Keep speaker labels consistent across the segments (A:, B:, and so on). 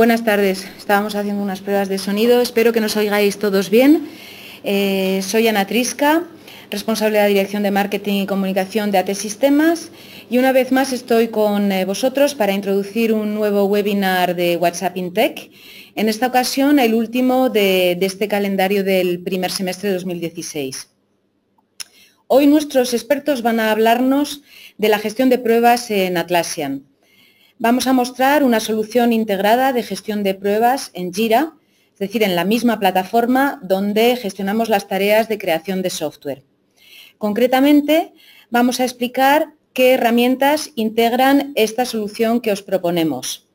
A: Buenas tardes. Estábamos haciendo unas pruebas de sonido. Espero que nos oigáis todos bien. Eh, soy Ana Trisca, responsable de la Dirección de Marketing y Comunicación de AT Sistemas y una vez más estoy con eh, vosotros para introducir un nuevo webinar de WhatsApp in Tech. En esta ocasión, el último de, de este calendario del primer semestre de 2016. Hoy nuestros expertos van a hablarnos de la gestión de pruebas en Atlassian. Vamos a mostrar una solución integrada de gestión de pruebas en Jira, es decir, en la misma plataforma donde gestionamos las tareas de creación de software. Concretamente, vamos a explicar qué herramientas integran esta solución que os proponemos.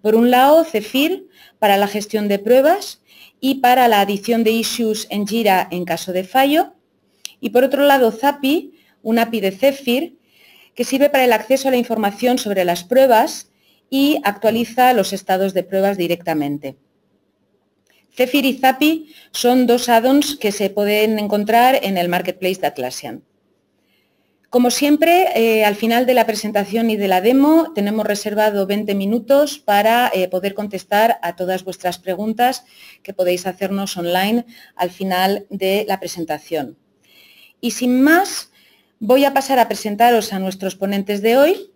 A: Por un lado, Cefir para la gestión de pruebas y para la adición de issues en Jira en caso de fallo. Y por otro lado, Zapi, un API de Cefir que sirve para el acceso a la información sobre las pruebas y actualiza los estados de pruebas directamente. Cefir y Zapi son dos add-ons que se pueden encontrar en el marketplace de Atlassian. Como siempre, eh, al final de la presentación y de la demo tenemos reservado 20 minutos para eh, poder contestar a todas vuestras preguntas que podéis hacernos online al final de la presentación. Y sin más, voy a pasar a presentaros a nuestros ponentes de hoy.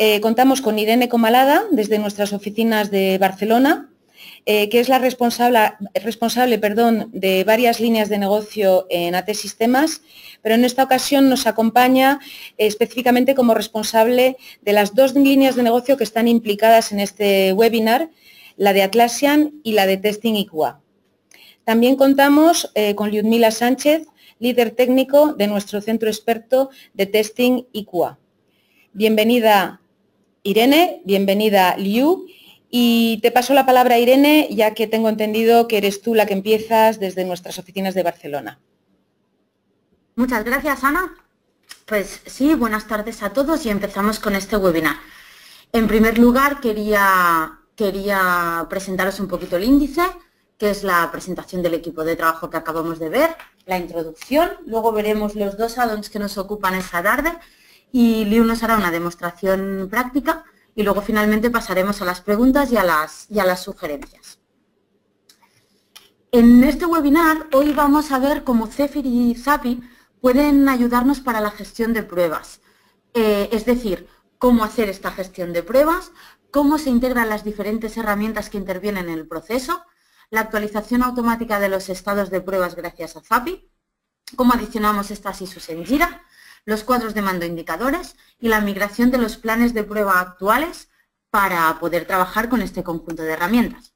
A: Eh, contamos con Irene Comalada desde nuestras oficinas de Barcelona, eh, que es la responsable, responsable perdón, de varias líneas de negocio en AT Sistemas, pero en esta ocasión nos acompaña eh, específicamente como responsable de las dos líneas de negocio que están implicadas en este webinar, la de Atlassian y la de Testing IQA. También contamos con Lyudmila Sánchez, líder técnico de nuestro centro experto de Testing IQA. Bienvenida Irene, bienvenida Liu. Y te paso la palabra, Irene, ya que tengo entendido que eres
B: tú la que empiezas desde nuestras oficinas de Barcelona. Muchas gracias, Ana. Pues sí, buenas tardes a todos y empezamos con este webinar. En primer lugar, quería, quería presentaros un poquito el índice, que es la presentación del equipo de trabajo que acabamos de ver, la introducción, luego veremos los dos addons que nos ocupan esta tarde, y Liu nos hará una demostración práctica y luego finalmente pasaremos a las preguntas y a las, las sugerencias. En este webinar hoy vamos a ver cómo Zephyr y Zapi pueden ayudarnos para la gestión de pruebas, eh, es decir, cómo hacer esta gestión de pruebas, cómo se integran las diferentes herramientas que intervienen en el proceso, la actualización automática de los estados de pruebas gracias a Zapi, cómo adicionamos estas y en Jira, los cuadros de mando indicadores y la migración de los planes de prueba actuales para poder trabajar con este conjunto de herramientas.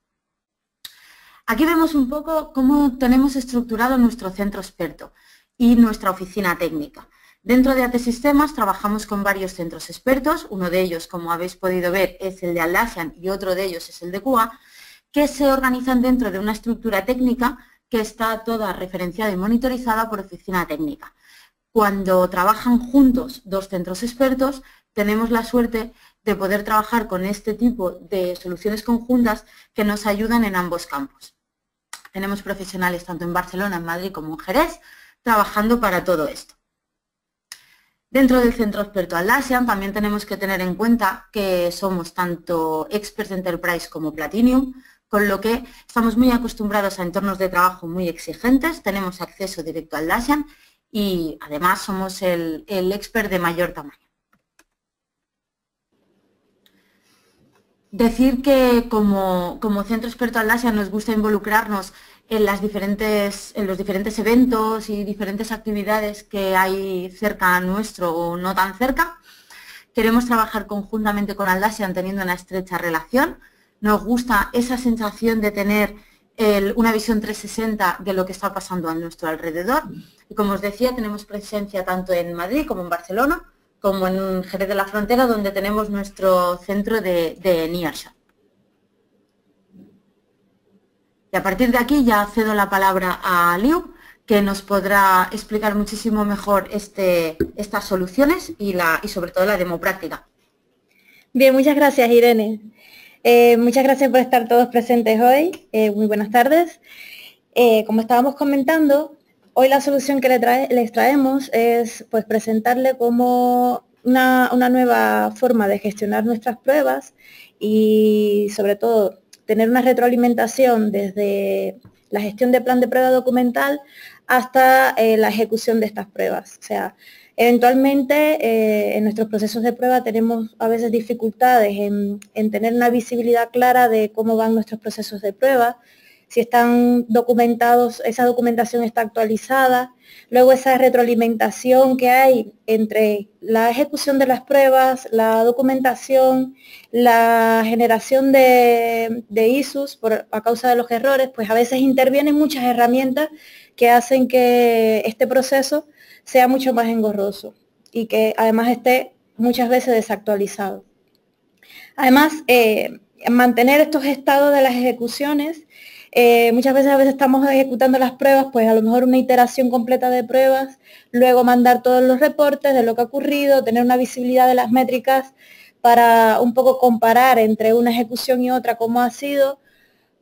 B: Aquí vemos un poco cómo tenemos estructurado nuestro centro experto y nuestra oficina técnica. Dentro de AT Sistemas trabajamos con varios centros expertos, uno de ellos, como habéis podido ver, es el de Atlassian y otro de ellos es el de CUA, que se organizan dentro de una estructura técnica que está toda referenciada y monitorizada por oficina técnica cuando trabajan juntos dos centros expertos, tenemos la suerte de poder trabajar con este tipo de soluciones conjuntas que nos ayudan en ambos campos. Tenemos profesionales tanto en Barcelona, en Madrid como en Jerez, trabajando para todo esto. Dentro del Centro Experto Atlassian también tenemos que tener en cuenta que somos tanto Expert Enterprise como Platinum, con lo que estamos muy acostumbrados a entornos de trabajo muy exigentes, tenemos acceso directo a Atlassian y además somos el, expert de mayor tamaño. Decir que como, Centro Experto Aldasia nos gusta involucrarnos en, las diferentes, en los diferentes eventos y diferentes actividades que hay cerca nuestro o no tan cerca. Queremos trabajar conjuntamente con Aldasia teniendo una estrecha relación. Nos gusta esa sensación de tener una visión 360 de lo que está pasando a nuestro alrededor. Y como os decía, tenemos presencia tanto en Madrid como en Barcelona, como en Jerez de la Frontera, donde tenemos nuestro centro de, de Y a partir de aquí ya cedo la palabra a Liu, que nos podrá explicar muchísimo mejor
C: este, estas soluciones y, la, y sobre todo la democrática Bien, muchas gracias Irene. Eh, muchas gracias por estar todos presentes hoy. Eh, muy buenas tardes. Eh, como estábamos comentando, hoy la solución que les traemos es pues, presentarle como una, nueva forma de gestionar nuestras pruebas y sobre todo tener una retroalimentación desde la gestión de plan de prueba documental hasta la ejecución de estas pruebas. O sea, Eventualmente, eh, en nuestros procesos de prueba tenemos a veces dificultades en, tener una visibilidad clara de cómo van nuestros procesos de prueba, si están documentados, esa documentación está actualizada, luego esa retroalimentación que hay entre la ejecución de las pruebas, la documentación, la generación de, de ISUS por, a causa de los errores, pues a veces intervienen muchas herramientas que hacen que este proceso sea mucho más engorroso y que además esté muchas veces desactualizado. Además, eh, mantener estos estados de las ejecuciones, eh, muchas veces a veces estamos ejecutando las pruebas, pues a lo mejor una iteración completa de pruebas, luego mandar todos los reportes de lo que ha ocurrido, tener una visibilidad de las métricas para un poco comparar entre una ejecución y otra cómo ha sido,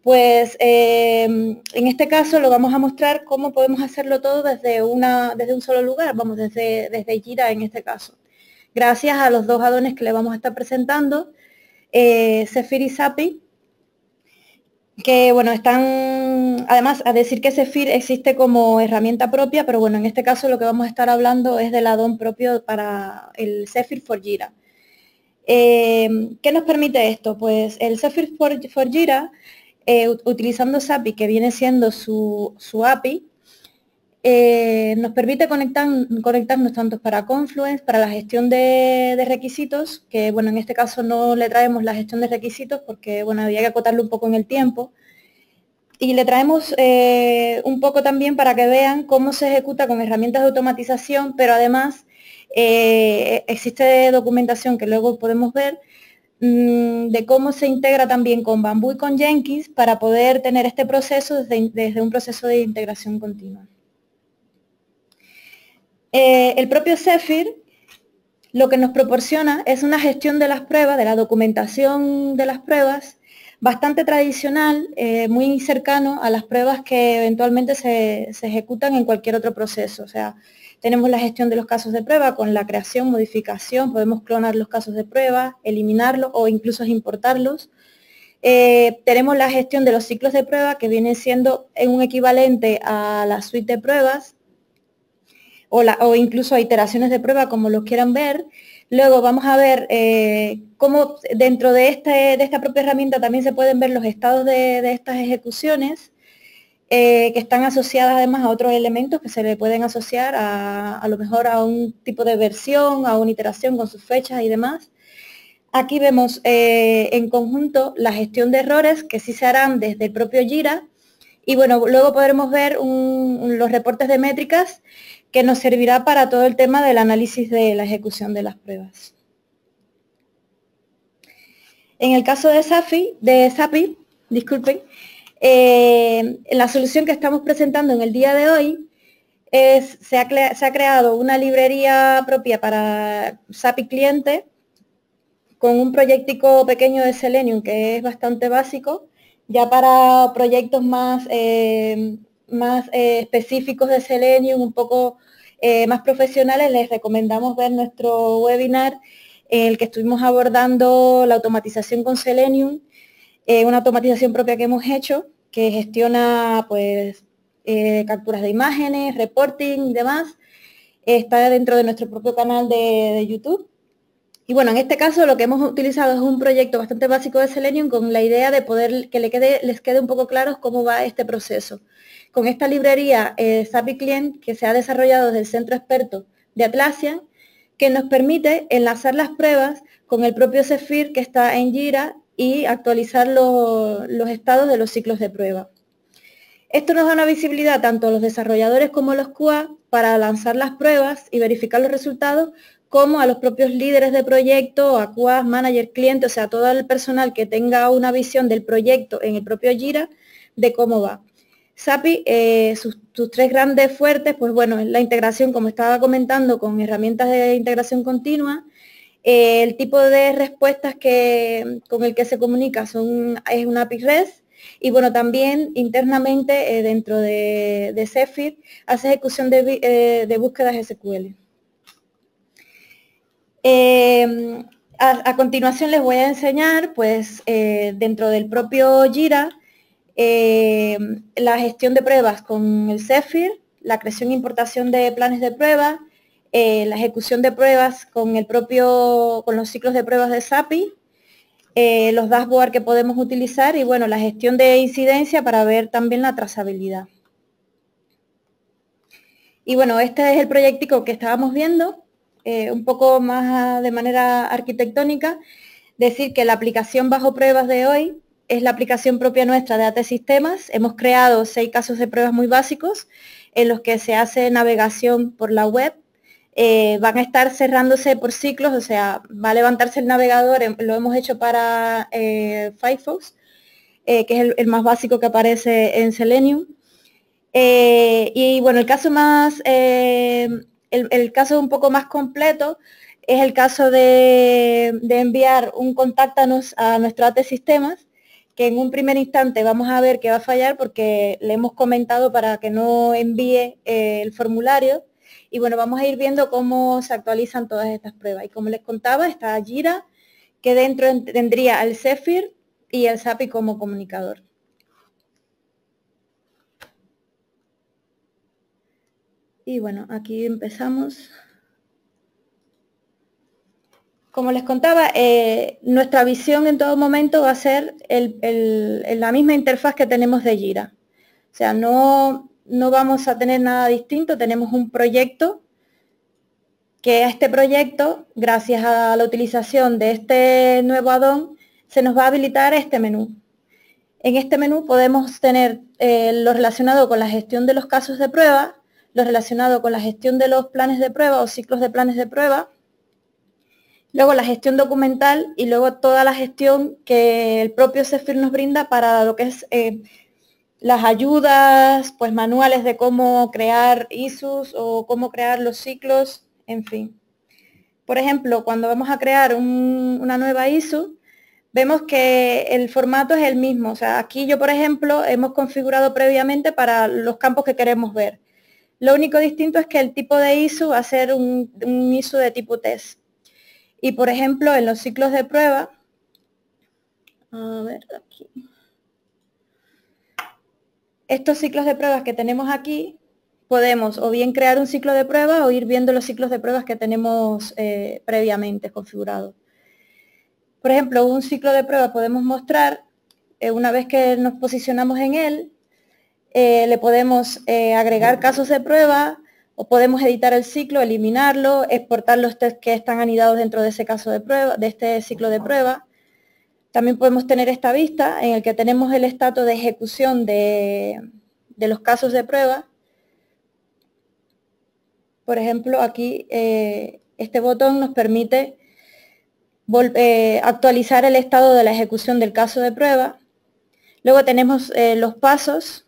C: pues em, en este caso lo vamos a mostrar cómo podemos hacerlo todo desde, una, desde un solo lugar, vamos, desde, desde Gira en este caso. Gracias a los dos adones que le vamos a estar presentando, eh, Zephyr y Sapi, que bueno, están, además a decir que Zephyr existe como herramienta propia, pero bueno, en este caso lo que vamos a estar hablando es del addon propio para el Zephyr for Gira. Em, ¿Qué nos permite esto? Pues el Zephyr for, for Gira eh, utilizando SAPI, que viene siendo su, su API, eh, nos permite conectar, conectarnos tanto para Confluence, para la gestión de, requisitos, que bueno, en este caso no le traemos la gestión de requisitos porque bueno, había que acotarlo un poco en el tiempo. Y le traemos eh, un poco también para que vean cómo se ejecuta con herramientas de automatización, pero además existe documentación que luego podemos ver Mm, de cómo se integra también con Bambú y con Jenkins para poder tener este proceso desde, un proceso de integración continua. Eh, el propio CEFIR lo que nos proporciona es una gestión de las pruebas, de la documentación de las pruebas, bastante tradicional, eh, muy cercano a las pruebas que eventualmente se, se ejecutan en cualquier otro proceso. O sea, tenemos la gestión de los casos de prueba con la creación, modificación, podemos clonar los casos de prueba, eliminarlos o incluso importarlos. Eh, tenemos la gestión de los ciclos de prueba que viene siendo un equivalente a la suite de pruebas o, incluso a iteraciones de prueba como lo quieran ver. Luego vamos a ver eh, cómo dentro este, de, esta propia herramienta también se pueden ver los estados de estas ejecuciones. Eh, que están asociadas además a otros elementos que se le pueden asociar a, lo mejor a un tipo de versión, a una iteración con sus fechas y demás. Aquí vemos eh, en conjunto la gestión de errores que sí se harán desde el propio Jira y bueno, luego podremos ver los reportes de métricas que nos servirá para todo el tema del análisis de la ejecución de las pruebas. En el caso de SAPI, de SAPI disculpen, eh, la solución que estamos presentando en el día de hoy es, se, ha creado una librería propia para SAPI cliente con un proyectico pequeño de Selenium que es bastante básico, ya para proyectos más, eh, más eh, específicos de Selenium, un poco más profesionales, les recomendamos ver nuestro webinar en el que estuvimos abordando la automatización con Selenium eh, una automatización propia que hemos hecho que gestiona pues eh, capturas de imágenes, reporting y demás. Está dentro de nuestro propio canal de, YouTube. Y bueno, en este caso lo que hemos utilizado es un proyecto bastante básico de Selenium con la idea de poder que le quede, les quede un poco claros cómo va este proceso. Con esta librería eh, SAPI Client que se ha desarrollado desde el Centro Experto de Atlassian, que nos permite enlazar las pruebas con el propio Zephyr que está en Jira y actualizar los, estados de los ciclos de prueba. Esto nos da una visibilidad tanto a los desarrolladores como a los QA para lanzar las pruebas y verificar los resultados, como a los propios líderes de proyecto, a QA, manager, cliente, o sea, todo el personal que tenga una visión del proyecto en el propio Jira de cómo va. SAPI, eh, sus, tres grandes fuertes, pues bueno, la integración, como estaba comentando, con herramientas de integración continua, eh, el tipo de respuestas con el que se comunica son, es una API REST y bueno, también internamente eh, dentro de, de hace ejecución de, eh, búsquedas SQL. Em, a, continuación les voy a enseñar, pues, dentro del propio Jira, em, la gestión de pruebas con el Cefir, la creación e importación de planes de pruebas, eh, la ejecución de pruebas con el propio, con los ciclos de pruebas de SAPI, eh, los dashboards que podemos utilizar y bueno, la gestión de incidencia para ver también la trazabilidad. Y bueno, este es el proyectico que estábamos viendo, eh, un poco más ah, de manera arquitectónica, decir que la aplicación bajo pruebas de hoy es la aplicación propia nuestra de AT Sistemas. Hemos creado seis casos de pruebas muy básicos en los que se hace navegación por la web eh, van a estar cerrándose por ciclos, o sea, va a levantarse el navegador, em, lo hemos hecho para eh, Firefox, eh, que es el, más básico que aparece en Selenium. y bueno, el caso más, em, el, caso un poco más completo es el caso de, enviar un contacto a nuestro AT Sistemas, que en un primer instante vamos a ver que va a fallar porque le hemos comentado para que no envíe el formulario y bueno, vamos a ir viendo cómo se actualizan todas estas pruebas. Y como les contaba, está Jira, que dentro tendría el Zephyr y el SAPI como comunicador. Y bueno, aquí empezamos. Como les contaba, eh, nuestra visión en todo momento va a ser la misma interfaz que tenemos de Jira. O sea, no, no vamos a tener nada distinto, tenemos un proyecto que a este proyecto, gracias a la utilización de este nuevo addon, se nos va a habilitar este menú. En este menú podemos tener eh, lo relacionado con la gestión de los casos de prueba, lo relacionado con la gestión de los planes de prueba o ciclos de planes de prueba, luego la gestión documental y luego toda la gestión que el propio CEFIR nos brinda para lo que es eh, las ayudas, pues manuales de cómo crear ISUS o cómo crear los ciclos, en fin. Por ejemplo, cuando vamos a crear una nueva ISU, vemos que el formato es el mismo. O sea, aquí yo, por ejemplo, hemos configurado previamente para los campos que queremos ver. Lo único distinto es que el tipo de ISU va a ser un, un ISU de tipo test. Y, por ejemplo, en los ciclos de prueba, a ver, aquí, estos ciclos de pruebas que tenemos aquí, podemos o bien crear un ciclo de pruebas o ir viendo los ciclos de pruebas que tenemos eh, previamente configurados. Por ejemplo, un ciclo de prueba podemos mostrar, eh, una vez que nos posicionamos en él, eh, le podemos agregar casos de prueba o podemos editar el ciclo, eliminarlo, exportar los test que están anidados dentro de ese caso de prueba, de este ciclo de prueba. También podemos tener esta vista en el que tenemos el estado de ejecución de, los casos de prueba. Por ejemplo, aquí eh, este botón nos permite eh, actualizar el estado de la ejecución del caso de prueba. Luego tenemos eh, los pasos.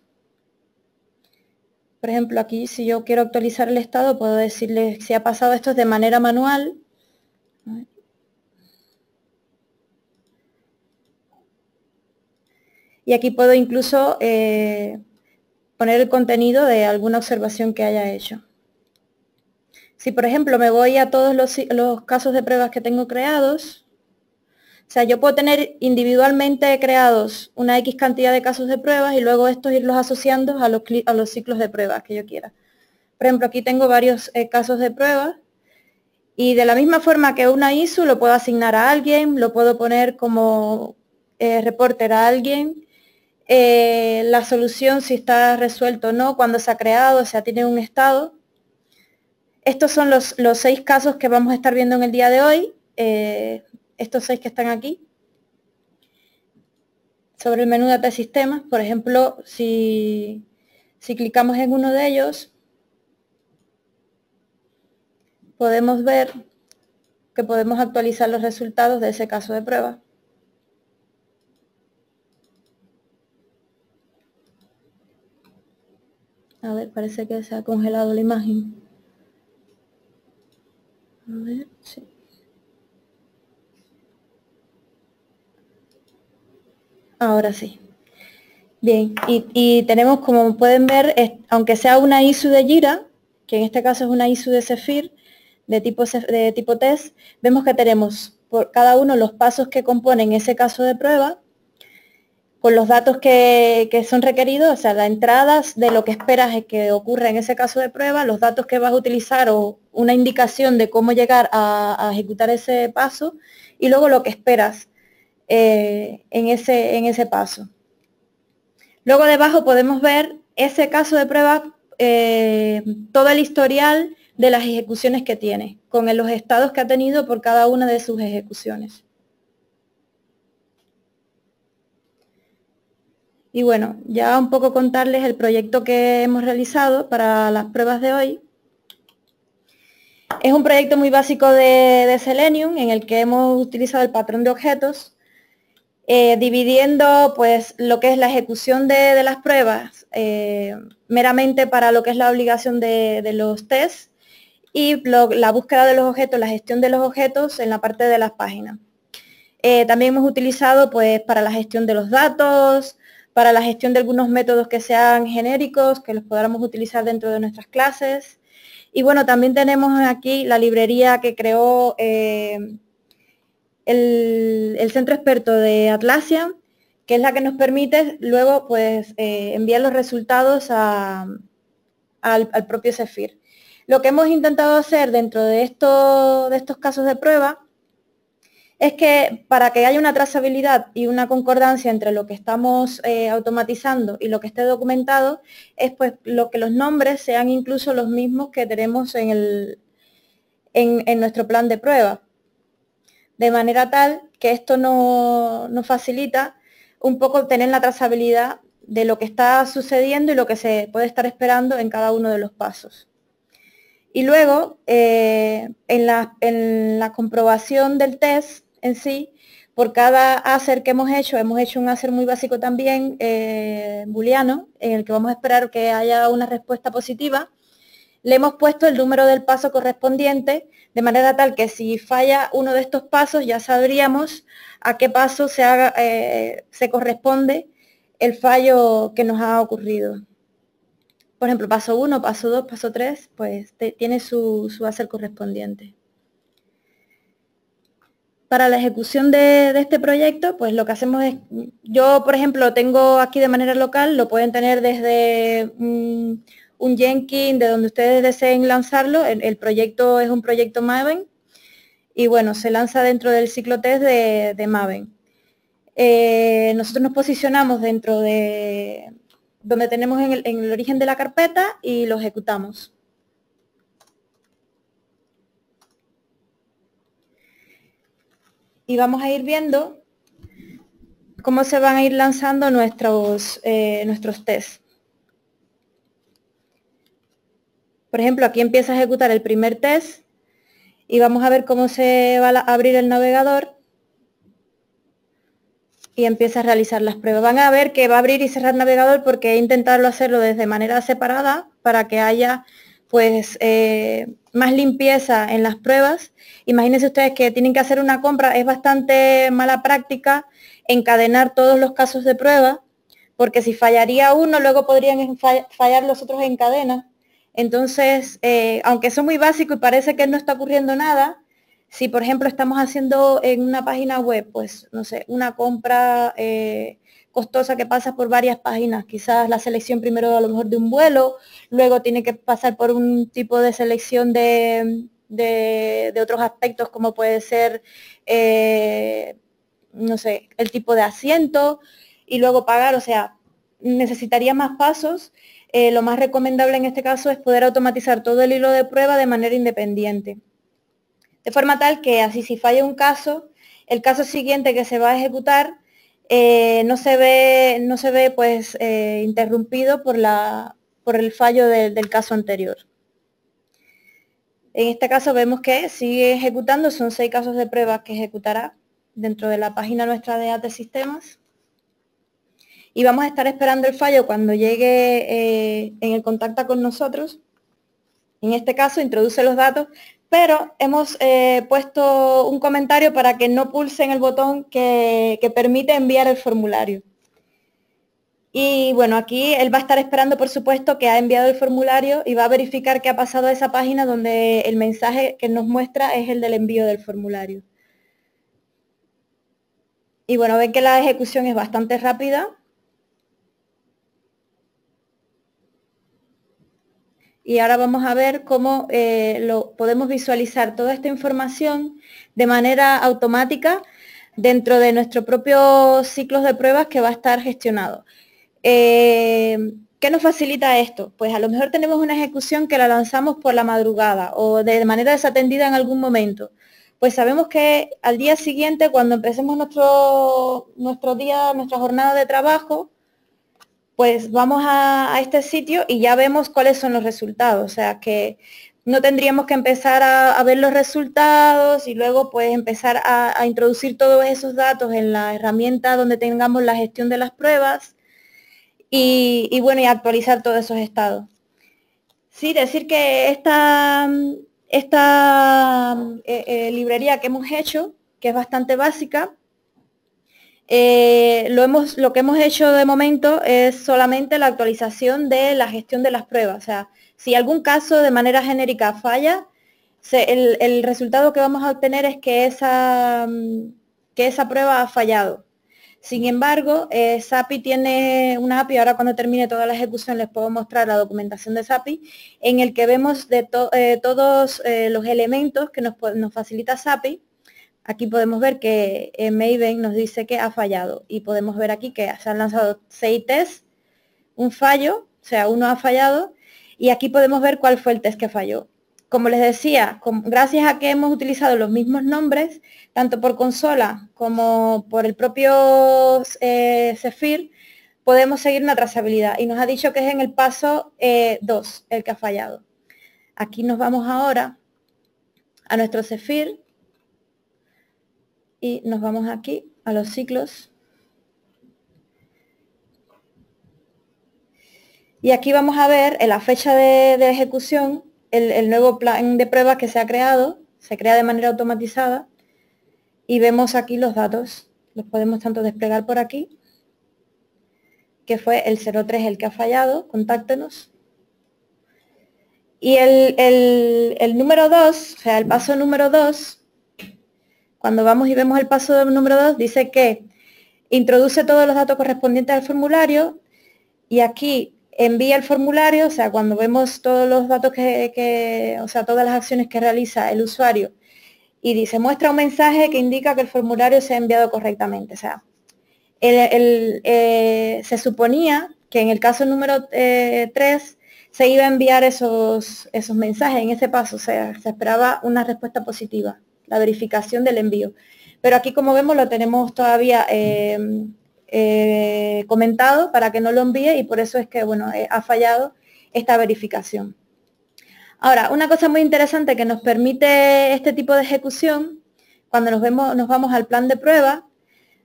C: Por ejemplo, aquí si yo quiero actualizar el estado, puedo decirle si ha pasado esto de manera manual y aquí puedo incluso eh, poner el contenido de alguna observación que haya hecho. Si por ejemplo me voy a todos los, casos de pruebas que tengo creados, o sea, yo puedo tener individualmente creados una X cantidad de casos de pruebas y luego estos irlos asociando a los, a los ciclos de pruebas que yo quiera. Por ejemplo, aquí tengo varios eh, casos de pruebas y de la misma forma que una ISO lo puedo asignar a alguien, lo puedo poner como eh, reporter a alguien, eh, la solución, si está resuelto o no, cuando se ha creado, o sea, tiene un estado. Estos son los, seis casos que vamos a estar viendo en el día de hoy, eh, estos seis que están aquí. Sobre el menú de sistemas, por ejemplo, si clicamos en uno de ellos, podemos ver que podemos actualizar los resultados de ese caso de prueba. A ver, parece que se ha congelado la imagen. Ahora sí. Bien, y, tenemos, como pueden ver, aunque sea una ISU de gira, que en este caso es una ISU de Cefir, de tipo, de tipo test, vemos que tenemos por cada uno los pasos que componen ese caso de prueba, con los datos que, son requeridos, o sea, las entradas de lo que esperas que ocurra en ese caso de prueba, los datos que vas a utilizar o una indicación de cómo llegar a, ejecutar ese paso y luego lo que esperas eh, en, ese, paso. Luego debajo podemos ver ese caso de prueba, eh, todo el historial de las ejecuciones que tiene, con los estados que ha tenido por cada una de sus ejecuciones. Y bueno, ya un poco contarles el proyecto que hemos realizado para las pruebas de hoy. Es un proyecto muy básico de, Selenium en el que hemos utilizado el patrón de objetos, eh, dividiendo pues, lo que es la ejecución de, las pruebas eh, meramente para lo que es la obligación de, los tests y la búsqueda de los objetos, la gestión de los objetos en la parte de las páginas. Eh, también hemos utilizado pues, para la gestión de los datos, para la gestión de algunos métodos que sean genéricos, que los podamos utilizar dentro de nuestras clases. Y bueno, también tenemos aquí la librería que creó eh, el, Centro Experto de Atlassian, que es la que nos permite luego pues, eh, enviar los resultados al, propio Cefir. Lo que hemos intentado hacer dentro de, de estos casos de prueba es que para que haya una trazabilidad y una concordancia entre lo que estamos eh, automatizando y lo que esté documentado, es pues lo que los nombres sean incluso los mismos que tenemos en, en, nuestro plan de prueba. De manera tal que esto nos facilita un poco tener la trazabilidad de lo que está sucediendo y lo que se puede estar esperando en cada uno de los pasos. Y luego, eh, en, la, en, la, comprobación del test, en sí, por cada hacer que hemos hecho, hemos hecho un hacer muy básico también, eh, booleano, en el que vamos a esperar que haya una respuesta positiva, le hemos puesto el número del paso correspondiente, de manera tal que si falla uno de estos pasos ya sabríamos a qué paso se, eh, corresponde el fallo que nos ha ocurrido. Por ejemplo, paso 1, paso 2, paso 3, pues tiene su, su hacer correspondiente para la ejecución de, este proyecto, pues lo que hacemos es, yo por ejemplo tengo aquí de manera local, lo pueden tener desde mm, un Jenkins, de donde ustedes deseen lanzarlo, el, proyecto es un proyecto Maven y bueno, se lanza dentro del ciclo test de, Maven. Eh, nosotros nos posicionamos dentro de donde tenemos en el origen de la carpeta y lo ejecutamos. y vamos a ir viendo cómo se van a ir lanzando nuestros, test. Eh, nuestros tests. Por ejemplo, aquí empieza a ejecutar el primer test y vamos a ver cómo se va a abrir el navegador y empieza a realizar las pruebas. Van a ver que va a abrir y cerrar navegador porque he intentado hacerlo desde manera separada para que haya pues eh, más limpieza en las pruebas. Imagínense ustedes que tienen que hacer una compra, es bastante mala práctica encadenar todos los casos de prueba, porque si fallaría uno, luego podrían fallar los otros en cadena. Entonces, eh, aunque eso es muy básico y parece que no está ocurriendo nada, si por ejemplo estamos haciendo en una página web, pues no sé, una compra eh, costosa que pasa por varias páginas, quizás la selección primero a lo mejor de un vuelo, luego tiene que pasar por un tipo de selección de, otros aspectos como puede ser, eh, no sé, el tipo de asiento y luego pagar, o sea, necesitaría más pasos. Eh, lo más recomendable en este caso es poder automatizar todo el hilo de prueba de manera independiente. De forma tal que así si falla un caso, el caso siguiente que se va a ejecutar eh, no se ve, no se ve pues eh, interrumpido por, la, por el fallo del caso anterior. En este caso vemos que sigue ejecutando, son seis casos de prueba que ejecutará dentro de la página nuestra de AT Sistemas. Y vamos a estar esperando el fallo cuando llegue eh, en el contacto con nosotros. En este caso introduce los datos pero hemos eh, puesto un comentario para que no pulsen el botón que, que, permite enviar el formulario. Y bueno, aquí él va a estar esperando, por supuesto, que ha enviado el formulario y va a verificar qué ha pasado a esa página donde el mensaje que nos muestra es el del envío del formulario. Y bueno, ven que la ejecución es bastante rápida, Y ahora vamos a ver cómo eh, lo, podemos visualizar toda esta información de manera automática dentro de nuestro propio ciclo de pruebas que va a estar gestionado. Eh, ¿Qué nos facilita esto? Pues a lo mejor tenemos una ejecución que la lanzamos por la madrugada o de manera desatendida en algún momento. Pues sabemos que al día siguiente, cuando empecemos nuestro, nuestro día, nuestra jornada de trabajo, pues vamos a, este sitio y ya vemos cuáles son los resultados. O sea, que no tendríamos que empezar a, ver los resultados y luego pues empezar a, introducir todos esos datos en la herramienta donde tengamos la gestión de las pruebas y, bueno, y actualizar todos esos estados. Sí, decir que esta, esta eh, eh, librería que hemos hecho, que es bastante básica, eh, lo, hemos, lo que hemos hecho de momento es solamente la actualización de la gestión de las pruebas. O sea, si algún caso de manera genérica falla, el, resultado que vamos a obtener es que esa, mm, que esa prueba ha fallado. Sin embargo, eh, SAPI tiene una API, ahora cuando termine toda la ejecución les puedo mostrar la documentación de SAPI, en el que vemos de eh, todos los elementos que nos, nos facilita SAPI Aquí podemos ver que eh, Maven nos dice que ha fallado y podemos ver aquí que se han lanzado seis tests, un fallo, o sea, uno ha fallado y aquí podemos ver cuál fue el test que falló. Como les decía, gracias a que hemos utilizado los mismos nombres, tanto por consola como por el propio eh, podemos seguir una trazabilidad y nos ha dicho que es en el paso 2 eh, el que ha fallado. Aquí nos vamos ahora a nuestro Zephyr y nos vamos aquí a los ciclos. Y aquí vamos a ver en la fecha de, ejecución el, nuevo plan de pruebas que se ha creado, se crea de manera automatizada y vemos aquí los datos, los podemos tanto desplegar por aquí, que fue el 03 el que ha fallado, contáctenos. Y el, el número 2, o sea, el paso número 2 cuando vamos y vemos el paso número 2, dice que introduce todos los datos correspondientes al formulario y aquí envía el formulario, o sea, cuando vemos todos los datos que, o sea, todas las acciones que realiza el usuario y dice, muestra un mensaje que indica que el formulario se ha enviado correctamente. O sea, eh, se suponía que en el caso número 3 eh, se iba a enviar esos, esos mensajes en ese paso, o sea, se esperaba una respuesta positiva la verificación del envío. Pero aquí, como vemos, lo tenemos todavía eh, eh, comentado para que no lo envíe y por eso es que, bueno, eh, ha fallado esta verificación. Ahora, una cosa muy interesante que nos permite este tipo de ejecución, cuando nos, vemos, nos vamos al plan de prueba,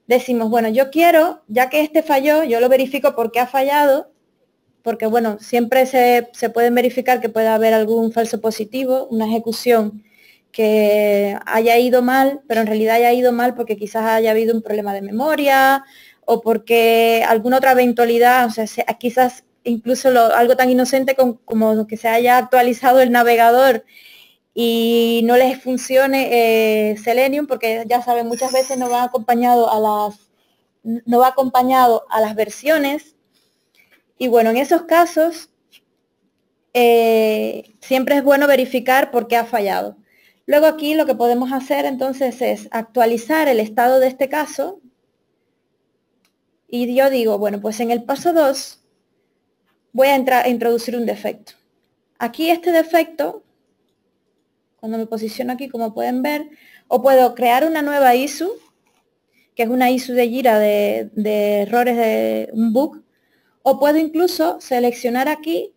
C: decimos, bueno, yo quiero, ya que este falló, yo lo verifico porque ha fallado, porque bueno, siempre se, se verificar que puede haber algún falso positivo, una ejecución que haya ido mal, pero en realidad haya ido mal porque quizás haya habido un problema de memoria o porque alguna otra eventualidad, o sea, quizás incluso algo tan inocente como que se haya actualizado el navegador y no les funcione eh, Selenium, porque ya saben, muchas veces no va acompañado a las no va acompañado a las versiones. Y bueno, en esos casos eh, siempre es bueno verificar por qué ha fallado. Luego aquí lo que podemos hacer entonces es actualizar el estado de este caso y yo digo, bueno, pues en el paso 2 voy a, entrar, a introducir un defecto. Aquí este defecto, cuando me posiciono aquí como pueden ver, o puedo crear una nueva ISU, que es una ISU de gira de, de errores de un bug, o puedo incluso seleccionar aquí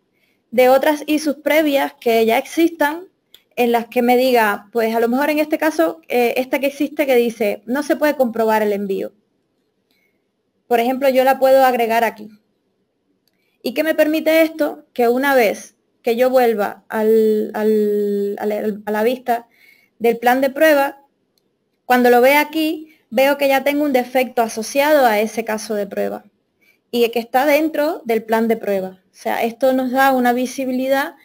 C: de otras ISUs previas que ya existan en las que me diga, pues a lo mejor en este caso, eh, esta que existe que dice, no se puede comprobar el envío. Por ejemplo, yo la puedo agregar aquí. ¿Y qué me permite esto? Que una vez que yo vuelva a la vista del plan de prueba, cuando lo vea aquí, veo que ya tengo un defecto asociado a ese caso de prueba y que está dentro del plan de prueba. O sea, esto nos da una visibilidad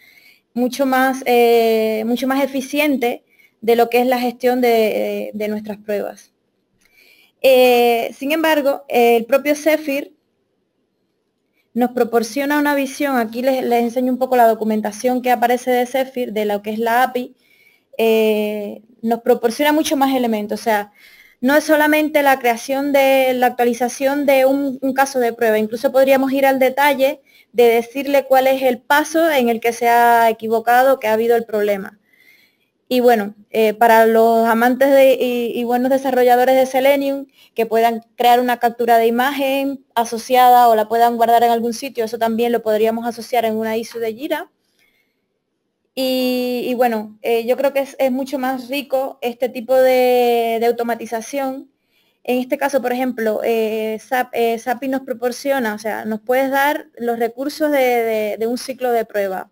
C: mucho más, eh, mucho más eficiente de lo que es la gestión de, nuestras pruebas. Eh, sin embargo, el propio CEPHIR nos proporciona una visión, aquí les, enseño un poco la documentación que aparece de Cefir de lo que es la API, eh, nos proporciona mucho más elementos, o sea, no es solamente la creación de la actualización de un, un caso de prueba, incluso podríamos ir al detalle de decirle cuál es el paso en el que se ha equivocado, que ha habido el problema. Y bueno, eh, para los amantes y, buenos desarrolladores de Selenium, que puedan crear una captura de imagen asociada o la puedan guardar en algún sitio, eso también lo podríamos asociar en una ISO de gira Y, bueno, eh, yo creo que es, mucho más rico este tipo de automatización en este caso, por ejemplo, SAPI eh, eh, nos proporciona, o sea, nos puedes dar los recursos de, un ciclo de prueba.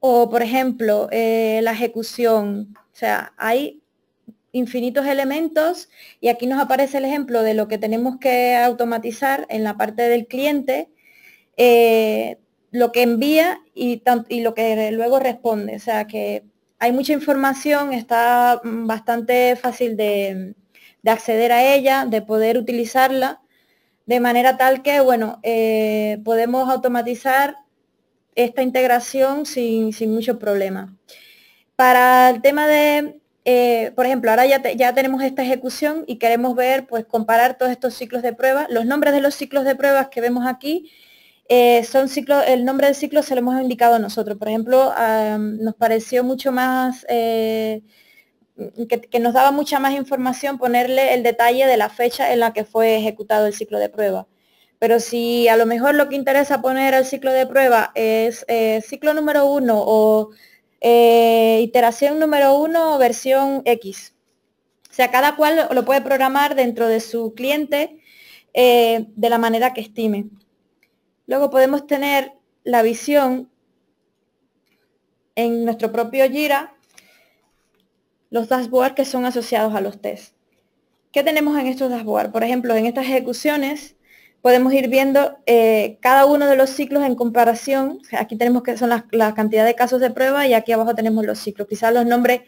C: O, por ejemplo, eh, la ejecución. O sea, hay infinitos elementos y aquí nos aparece el ejemplo de lo que tenemos que automatizar en la parte del cliente, lo que envía y, lo que luego responde. O sea que hay mucha información, está mm, bastante fácil de, de acceder a ella, de poder utilizarla, de manera tal que, bueno, eh, podemos automatizar esta integración sin, sin mucho problema. Para el tema de, eh, por ejemplo, ahora ya, ya tenemos esta ejecución y queremos ver, pues comparar todos estos ciclos de prueba. Los nombres de los ciclos de pruebas que vemos aquí eh, son ciclos, el nombre del ciclo se lo hemos indicado a nosotros. Por ejemplo, nos pareció mucho más... Mm, que, nos daba mucha más información ponerle el detalle de la fecha en la que fue ejecutado el ciclo de prueba. Pero si a lo mejor lo que interesa poner al ciclo de prueba es eh, ciclo número 1 o eh, iteración número 1 versión X. O sea, cada cual lo puede programar dentro de su cliente eh, de la manera que estime. Luego podemos tener la visión en nuestro propio Jira los dashboards que son asociados a los tests. ¿Qué tenemos en estos dashboards? Por ejemplo, en estas ejecuciones podemos ir viendo eh, cada uno de los ciclos en comparación. Aquí tenemos que son la, cantidad de casos de prueba y aquí abajo tenemos los ciclos. Quizás los nombres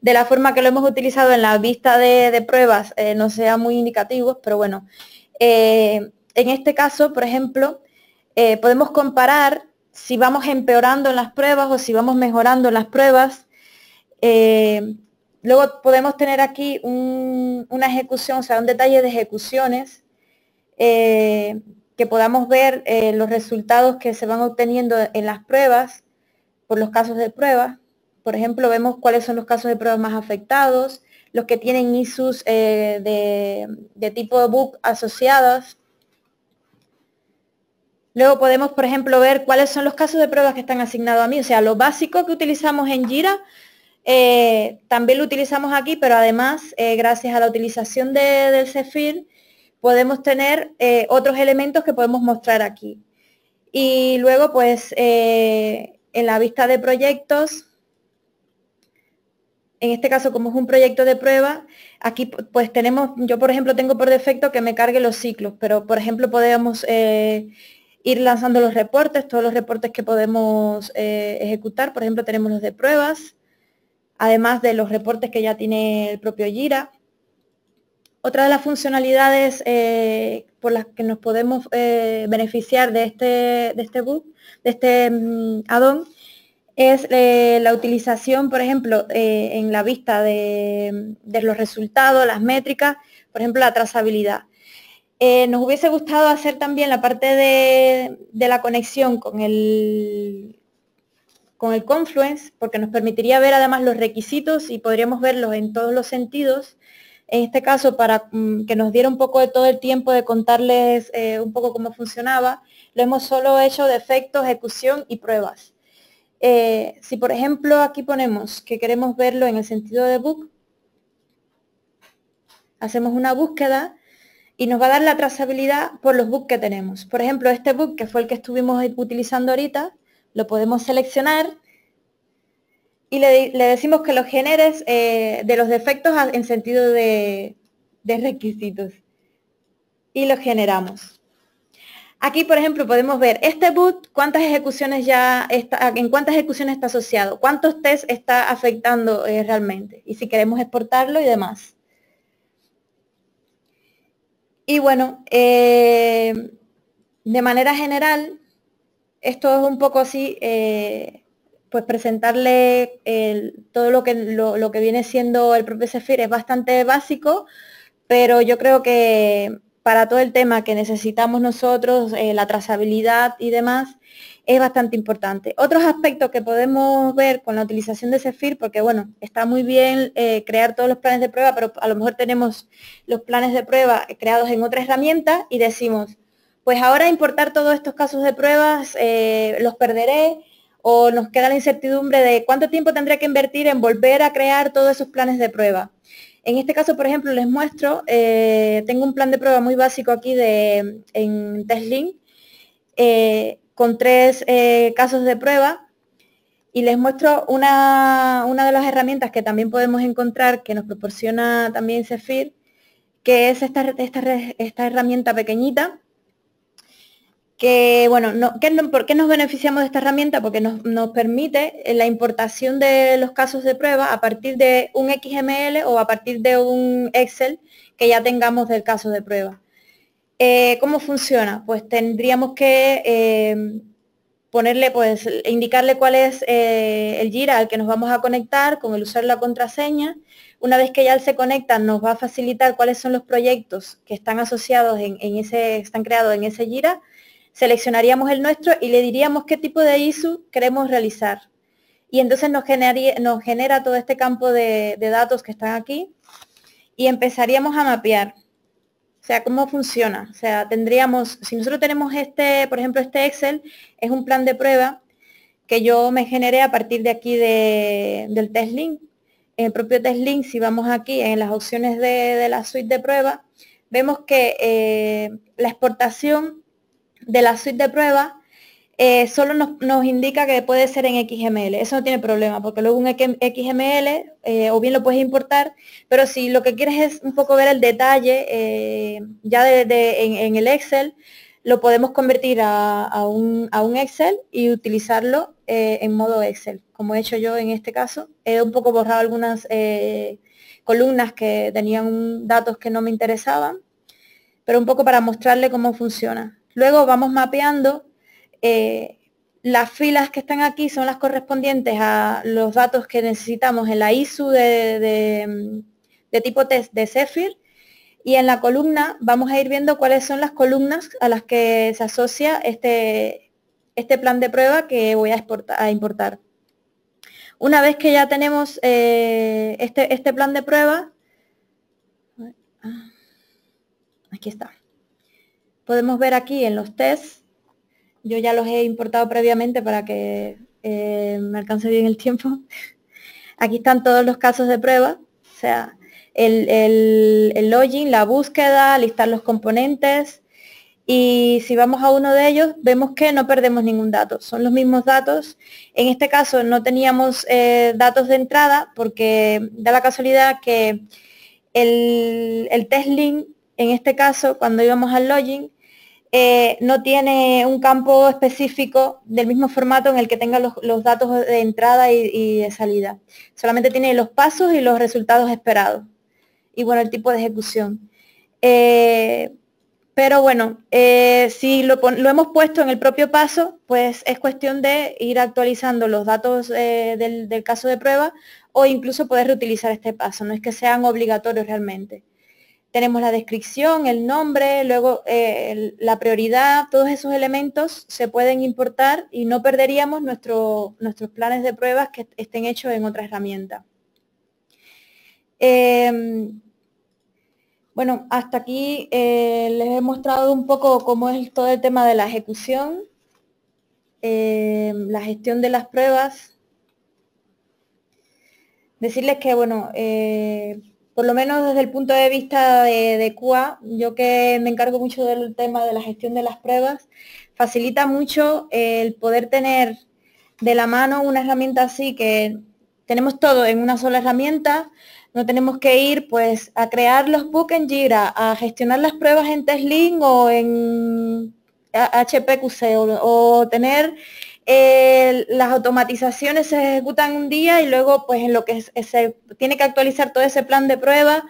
C: de la forma que lo hemos utilizado en la vista de, pruebas eh, no sean muy indicativos, pero bueno. Eh, en este caso, por ejemplo, podemos comparar si vamos empeorando en las pruebas o si vamos mejorando en las pruebas. Luego podemos tener aquí una ejecución, o sea, un detalle de ejecuciones eh, que podamos ver eh, los resultados que se van obteniendo en las pruebas, por los casos de prueba. Por ejemplo, vemos cuáles son los casos de pruebas más afectados, los que tienen ISUs eh, de, tipo book asociadas. Luego podemos, por ejemplo, ver cuáles son los casos de pruebas que están asignados a mí. O sea, lo básico que utilizamos en Jira eh, también lo utilizamos aquí, pero además, eh, gracias a la utilización del Cefir, podemos tener eh, otros elementos que podemos mostrar aquí. Y luego, pues, en la vista de proyectos, en este caso, como es un proyecto de prueba, aquí pues tenemos, yo por ejemplo tengo por defecto que me cargue los ciclos, pero por ejemplo podemos ir lanzando los reportes, todos los reportes que podemos ejecutar, por ejemplo tenemos los de pruebas, además de los reportes que ya tiene el propio Jira. Otra de las funcionalidades eh, por las que nos podemos eh, beneficiar de este, de este book, de este mm, add-on, es eh, la utilización, por ejemplo, en la vista de, los resultados, las métricas, por ejemplo, la trazabilidad. nos hubiese gustado hacer también la parte de la conexión con el, con el Confluence, porque nos permitiría ver además los requisitos y podríamos verlos en todos los sentidos. En este caso, para mm, que nos diera un poco de todo el tiempo de contarles eh, un poco cómo funcionaba, lo hemos solo hecho de efecto, ejecución y pruebas. Eh, si por ejemplo aquí ponemos que queremos verlo en el sentido de book, hacemos una búsqueda y nos va a dar la trazabilidad por los books que tenemos. Por ejemplo, este book, que fue el que estuvimos utilizando ahorita, lo podemos seleccionar y le, decimos que lo generes eh, de los defectos en sentido de, requisitos. Y lo generamos. Aquí, por ejemplo, podemos ver este boot, cuántas ejecuciones ya está, en cuántas ejecuciones está asociado, cuántos test está afectando eh, realmente, y si queremos exportarlo y demás. Y bueno, eh, de manera general, esto es un poco así, eh, pues presentarle todo lo que, lo, que viene siendo el propio Cefir es bastante básico, pero yo creo que para todo el tema que necesitamos nosotros, eh, la trazabilidad y demás, es bastante importante. Otros aspectos que podemos ver con la utilización de Cefir porque bueno, está muy bien eh, crear todos los planes de prueba, pero a lo mejor tenemos los planes de prueba creados en otra herramienta y decimos, pues ahora importar todos estos casos de pruebas eh, los perderé o nos queda la incertidumbre de cuánto tiempo tendré que invertir en volver a crear todos esos planes de prueba. En este caso, por ejemplo, les muestro, eh, tengo un plan de prueba muy básico aquí en TestLink eh, con tres casos de prueba y les muestro una, de las herramientas que también podemos encontrar que nos proporciona también Cefir, que es esta, esta herramienta pequeñita bueno, no, ¿por qué nos beneficiamos de esta herramienta? Porque nos, permite eh, la importación de los casos de prueba a partir de un XML o a partir de un Excel que ya tengamos del caso de prueba. Eh, ¿Cómo funciona? Pues tendríamos que eh, ponerle, pues, indicarle cuál es el Jira al que nos vamos a conectar con el usar la contraseña. Una vez que ya se conecta, nos va a facilitar cuáles son los proyectos que están asociados en, en ese, están creados en ese Jira seleccionaríamos el nuestro y le diríamos qué tipo de ISU queremos realizar. Y entonces nos, generaría, nos genera todo este campo de, datos que están aquí y empezaríamos a mapear. O sea, cómo funciona. O sea, tendríamos, si nosotros tenemos este, por ejemplo, este Excel, es un plan de prueba que yo me generé a partir de aquí de, del test link. En el propio test link, si vamos aquí en las opciones de, de la suite de prueba, vemos que eh, la exportación de la suite de pruebas eh, solo nos, indica que puede ser en XML. Eso no tiene problema, porque luego un XML eh, o bien lo puedes importar, pero si lo que quieres es un poco ver el detalle eh, ya en, el Excel, lo podemos convertir a, un, a un, Excel y utilizarlo en modo Excel, como he hecho yo en este caso. He un poco borrado algunas columnas que tenían datos que no me interesaban, pero un poco para mostrarle cómo funciona. Luego vamos mapeando. Eh, las filas que están aquí son las correspondientes a los datos que necesitamos en la ISU de, tipo test de Zephyr y en la columna vamos a ir viendo cuáles son las columnas a las que se asocia este, este plan de prueba que voy a, importar. Una vez que ya tenemos eh, este, este plan de prueba, ah, aquí está podemos ver aquí en los tests, yo ya los he importado previamente para que eh, me alcance bien el tiempo. Aquí están todos los casos de prueba, o sea, el, login, la búsqueda, listar los componentes, y si vamos a uno de ellos vemos que no perdemos ningún dato, son los mismos datos. En este caso no teníamos eh, datos de entrada porque da la casualidad que el test link, en este caso cuando íbamos al login, eh, no tiene un campo específico del mismo formato en el que tenga los, datos de entrada y, de salida. Solamente tiene los pasos y los resultados esperados. Y bueno, el tipo de ejecución. Eh, pero bueno, eh, si lo, hemos puesto en el propio paso, pues es cuestión de ir actualizando los datos del, caso de prueba o incluso poder reutilizar este paso. No es que sean obligatorios realmente tenemos la descripción, el nombre, luego eh, la prioridad, todos esos elementos se pueden importar y no perderíamos nuestros planes de pruebas que estén hechos en otra herramienta. Em, bueno, hasta aquí eh, les he mostrado un poco cómo es todo el tema de la ejecución, em, la gestión de las pruebas. Decirles que, bueno, eh, por lo menos desde el punto de vista de, CUA, yo que me encargo mucho del tema de la gestión de las pruebas, facilita mucho el poder tener de la mano una herramienta así que tenemos todo en una sola herramienta, no tenemos que ir pues a crear los book en Jira, a gestionar las pruebas en TESLIN o en HPQC o tener las automatizaciones se ejecutan un día y luego pues en lo que se tiene que actualizar todo ese plan de prueba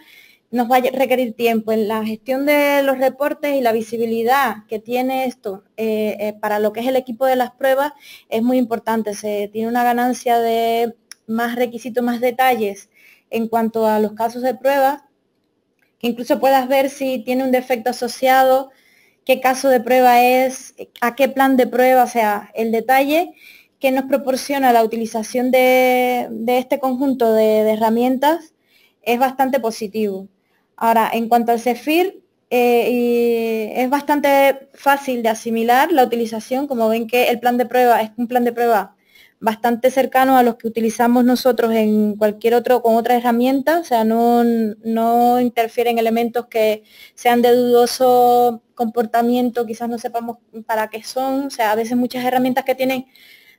C: nos va a requerir tiempo. En la gestión de los reportes y la visibilidad que tiene esto eh, eh, para lo que es el equipo de las pruebas es muy importante. Se tiene una ganancia de más requisitos, más detalles en cuanto a los casos de prueba, que incluso puedas ver si tiene un defecto asociado, qué caso de prueba es, a qué plan de prueba, sea, el detalle que nos proporciona la utilización de, este conjunto de, herramientas es bastante positivo. Ahora, en cuanto al CEFIR, eh, es bastante fácil de asimilar la utilización, como ven que el plan de prueba es un plan de prueba bastante cercano a los que utilizamos nosotros en cualquier otro, con otra herramienta, o sea, no, interfieren elementos que sean de dudoso comportamiento, quizás no sepamos para qué son, o sea, a veces muchas herramientas que tienen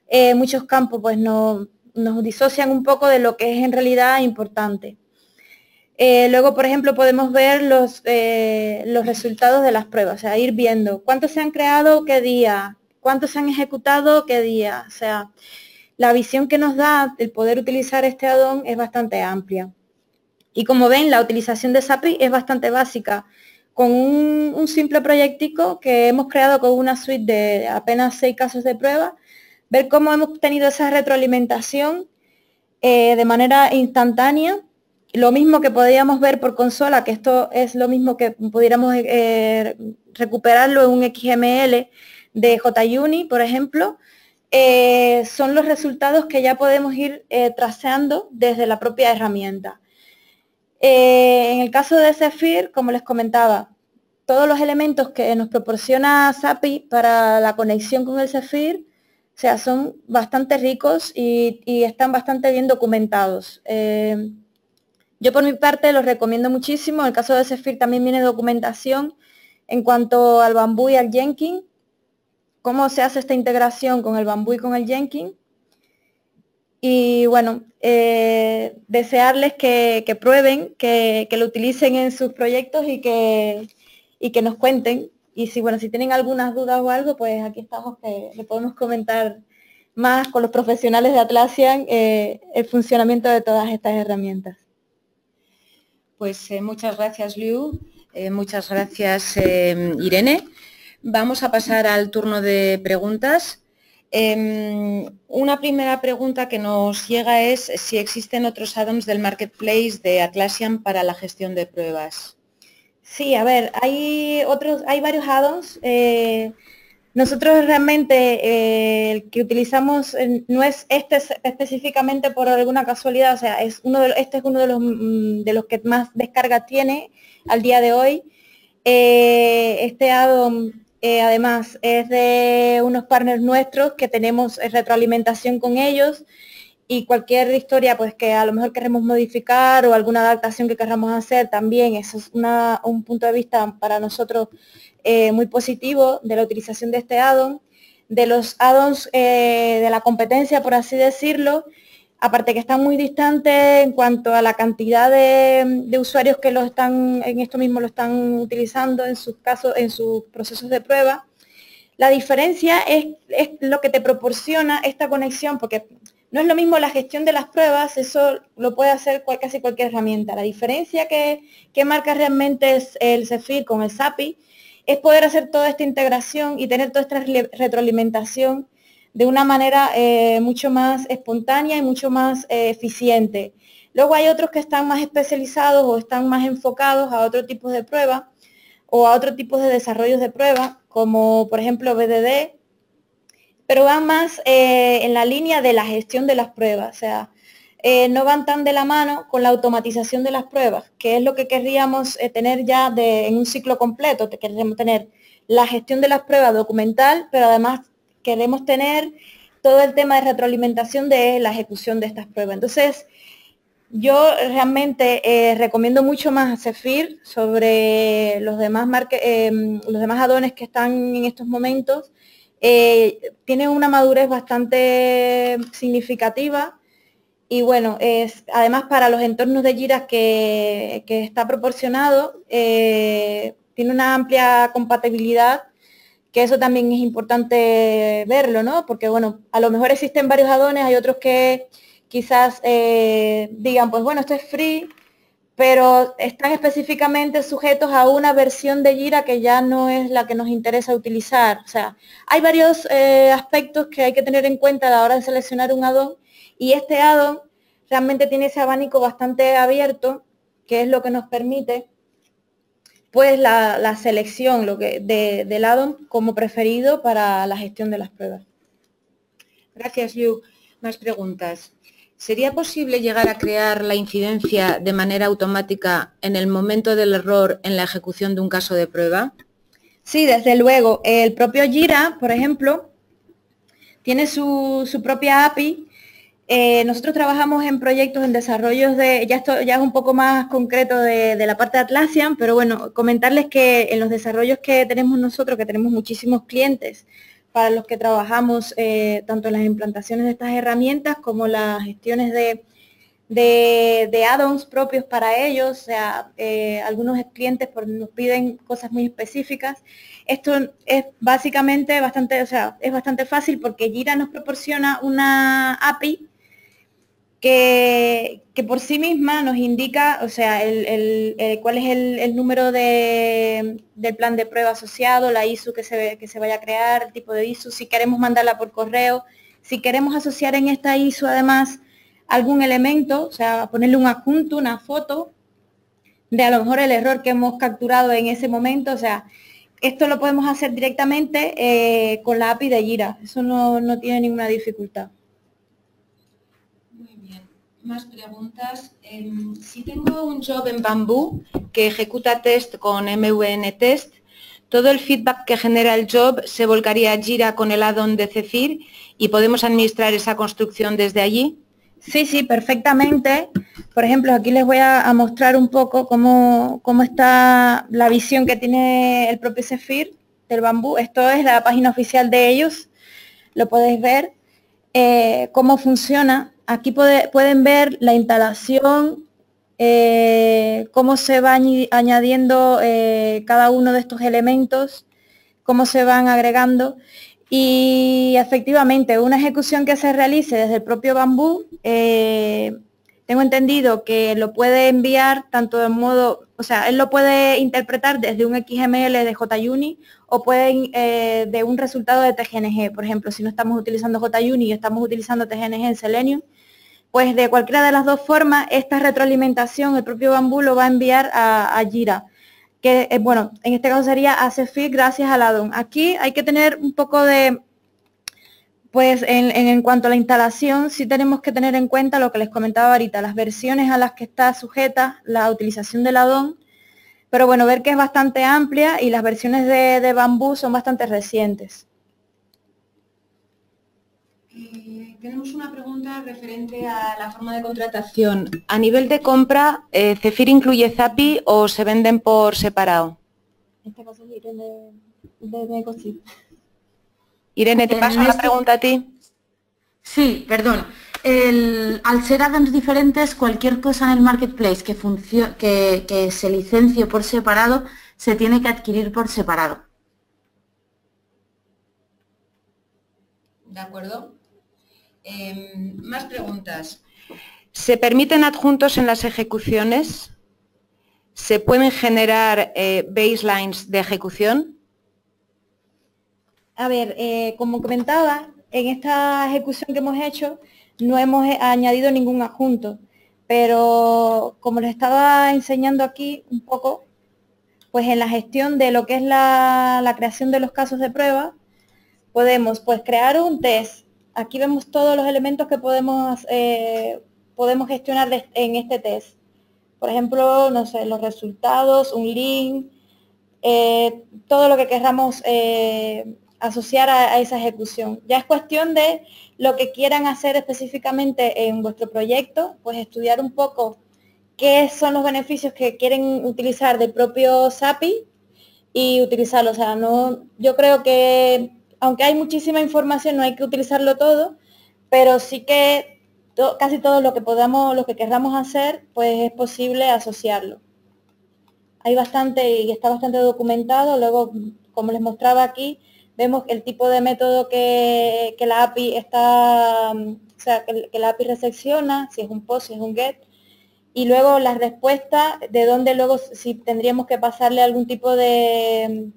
C: eh, muchos campos, pues no, nos disocian un poco de lo que es en realidad importante. Eh, luego, por ejemplo, podemos ver los, eh, los resultados de las pruebas, o sea, ir viendo cuántos se han creado, qué día, cuántos se han ejecutado, qué día, o sea, la visión que nos da el poder utilizar este add es bastante amplia. Y como ven, la utilización de SAPI es bastante básica. Con un, simple proyectico que hemos creado con una suite de apenas seis casos de prueba, ver cómo hemos tenido esa retroalimentación eh, de manera instantánea. Lo mismo que podríamos ver por consola, que esto es lo mismo que pudiéramos eh, recuperarlo en un XML de JUni, por ejemplo, eh, son los resultados que ya podemos ir eh, trazando desde la propia herramienta. Eh, en el caso de Zephyr, como les comentaba, todos los elementos que nos proporciona SAPI para la conexión con el Zephyr, o sea, son bastante ricos y, están bastante bien documentados. yo por mi parte los recomiendo muchísimo. En el caso de Zephyr también viene documentación en cuanto al bambú y al Jenkins cómo se hace esta integración con el bambú y con el Jenkins. Y bueno, eh, desearles que, prueben, que, lo utilicen en sus proyectos y que, y que nos cuenten. Y si, bueno, si tienen algunas dudas o algo, pues aquí estamos que le podemos comentar más con los profesionales de Atlassian eh, el funcionamiento de todas estas herramientas.
A: Pues eh, muchas gracias, Liu. muchas gracias, Irene. Vamos a pasar al turno de preguntas. Em, una primera pregunta que nos llega es si existen otros add-ons del marketplace
C: de Atlassian para la gestión de pruebas. Sí, a ver, hay otros, hay varios add-ons. Eh, nosotros realmente eh, el que utilizamos eh, no es este específicamente por alguna casualidad, o sea, es uno de, este es uno de los, mm, de los que más descarga tiene al día de hoy. este add eh, además, es de unos partners nuestros que tenemos eh, retroalimentación con ellos y cualquier historia pues que a lo mejor queremos modificar o alguna adaptación que queramos hacer también, eso es un punto de vista para nosotros eh, muy positivo de la utilización de este addon, de los addons ons de la competencia, por así decirlo, aparte que está muy distante en cuanto a la cantidad de, usuarios que lo están, en esto mismo lo están utilizando en sus casos, en sus procesos de prueba. La diferencia es, lo que te proporciona esta conexión, porque no es lo mismo la gestión de las pruebas, eso lo puede hacer casi cualquier herramienta. La diferencia que, que marca realmente el Cefir con el SAPI es poder hacer toda esta integración y tener toda esta retroalimentación de una manera eh, mucho más espontánea y mucho más eh, eficiente. Luego hay otros que están más especializados o están más enfocados a otro tipo de pruebas o a otro tipo de desarrollos de pruebas, como por ejemplo BDD, pero van más eh, en la línea de la gestión de las pruebas, o sea, no van tan de la mano con la automatización de las pruebas, que es lo que querríamos tener ya en un ciclo completo, que querríamos tener la gestión de las pruebas documental, pero además queremos tener todo el tema de retroalimentación de la ejecución de estas pruebas. Entonces, yo realmente eh, recomiendo mucho más a Cefir sobre los demás, em, los demás adones que están en estos momentos. Eh, tienen una madurez bastante significativa y bueno, es, además para los entornos de giras que, que está proporcionado, eh, tiene una amplia compatibilidad que eso también es importante verlo, ¿no? Porque, bueno, a lo mejor existen varios adones, hay otros que quizás eh, digan, pues bueno, esto es free, pero están específicamente sujetos a una versión de gira que ya no es la que nos interesa utilizar. O sea, hay varios eh, aspectos que hay que tener en cuenta a la hora de seleccionar un addon y este addon realmente tiene ese abanico bastante abierto, que es lo que nos permite pues la, selección lo que, de, del como preferido para la gestión de las pruebas.
A: Gracias, Liu. Más preguntas. ¿Sería posible llegar a crear la incidencia de manera automática en el momento del error en la ejecución de un caso de prueba?
C: Sí, desde luego. El propio Jira, por ejemplo, tiene su, su propia API eh, nosotros trabajamos en proyectos, en desarrollos de, ya esto ya es un poco más concreto de, la parte de Atlassian, pero bueno, comentarles que en los desarrollos que tenemos nosotros, que tenemos muchísimos clientes para los que trabajamos eh, tanto en las implantaciones de estas herramientas como las gestiones de, add-ons propios para ellos, o sea, eh, algunos clientes nos piden cosas muy específicas. Esto es básicamente bastante, o sea, es bastante fácil porque Jira nos proporciona una API que, por sí misma nos indica, o sea, el, eh, cuál es el, número del plan de prueba asociado, la ISO que se, que se vaya a crear, el tipo de ISO, si queremos mandarla por correo, si queremos asociar en esta ISO además algún elemento, o sea, ponerle un adjunto, una foto, de a lo mejor el error que hemos capturado en ese momento, o sea, esto lo podemos hacer directamente eh, con la API de Gira, eso no tiene ninguna dificultad más
A: preguntas. Em, si tengo un job en Bambú que ejecuta test con MVN Test, todo el feedback que genera el job se volcaría a Jira con el add-on de Cefir y podemos
C: administrar esa construcción desde allí. Sí, sí, perfectamente. Por ejemplo, aquí les voy a, mostrar un poco cómo, está la visión que tiene el propio Cefir del bambú. Esto es la página oficial de ellos, lo podéis ver, eh, cómo funciona Aquí pueden ver la instalación, eh, cómo se va añadiendo eh, cada uno de estos elementos, cómo se van agregando. Y efectivamente, una ejecución que se realice desde el propio bambú, eh, tengo entendido que lo puede enviar tanto de modo, o sea, él lo puede interpretar desde un XML de JUNI o pueden de un resultado de TGNG. Por ejemplo, si no estamos utilizando JUNI y estamos utilizando TGNG en Selenium, pues de cualquiera de las dos formas, esta retroalimentación el propio bambú lo va a enviar a, a Jira, que eh, bueno, en este caso sería a gracias al on Aquí hay que tener un poco de, pues en, cuanto a la instalación, sí tenemos que tener en cuenta lo que les comentaba ahorita, las versiones a las que está sujeta la utilización del on pero bueno, ver que es bastante amplia y las versiones de, de bambú son bastante recientes.
A: Eh, tenemos una pregunta referente a la forma de contratación.
C: A nivel de compra,
A: eh, ¿Cefir incluye Zapi o se venden por separado? En este
C: Irene de
B: Irene, ¿te paso la este- pregunta a ti? Sí, perdón. al ser addons diferentes, cualquier cosa en el marketplace que, que, que se licencie por separado, se tiene que adquirir por separado.
A: ¿De acuerdo? Em, más preguntas. ¿Se permiten adjuntos en las ejecuciones? ¿Se pueden generar eh, baselines de ejecución?
C: A ver, eh, como comentaba, en esta ejecución que hemos hecho no hemos eh, añadido ningún adjunto, pero como les estaba enseñando aquí un poco, pues en la gestión de lo que es la, la creación de los casos de prueba, podemos pues crear un test Aquí vemos todos los elementos que podemos, eh, podemos gestionar en este test. Por ejemplo, no sé, los resultados, un link, eh, todo lo que querramos eh, asociar a, esa ejecución. Ya es cuestión de lo que quieran hacer específicamente en vuestro proyecto, pues estudiar un poco qué son los beneficios que quieren utilizar del propio SAPI y utilizarlo. O sea, no, yo creo que aunque hay muchísima información, no hay que utilizarlo todo, pero sí que casi todo lo que podamos, lo que querramos hacer, pues es posible asociarlo. Hay bastante y está bastante documentado, luego, como les mostraba aquí, vemos el tipo de método que, la API está, mm, o sea, que, la API recepciona, si es un POST, si es un GET, y luego la respuesta de dónde luego si tendríamos que pasarle algún tipo de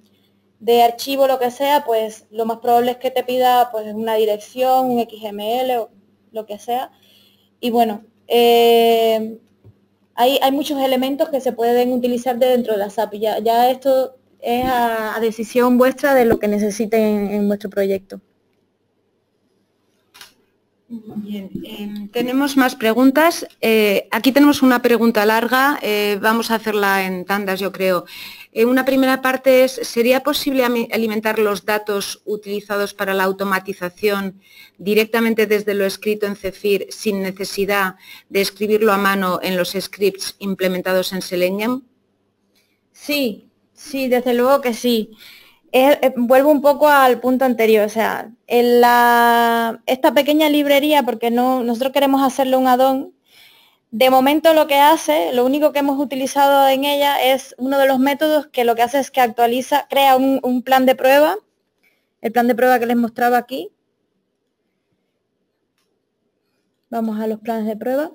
C: de archivo, lo que sea, pues lo más probable es que te pida pues una dirección, un XML o lo que sea. Y bueno, eh, hay, hay, muchos elementos que se pueden utilizar dentro de la SAP. Ya, esto es a, decisión vuestra de lo que necesiten en, vuestro proyecto. Bien, em,
A: tenemos más preguntas. Eh, aquí tenemos una pregunta larga, eh, vamos a hacerla en tandas, yo creo. Eh, una primera parte es, ¿sería posible alimentar los datos utilizados para la automatización directamente desde lo escrito en Cefir sin necesidad de escribirlo a mano en los scripts implementados en Selenium?
C: Sí, sí, desde luego que sí. Eh, eh, vuelvo un poco al punto anterior, o sea, en esta pequeña librería, porque no, nosotros queremos hacerle un add-on de momento lo que hace, lo único que hemos utilizado en ella es uno de los métodos que lo que hace es que actualiza, crea un, plan de prueba, el plan de prueba que les mostraba aquí. Vamos a los planes de prueba.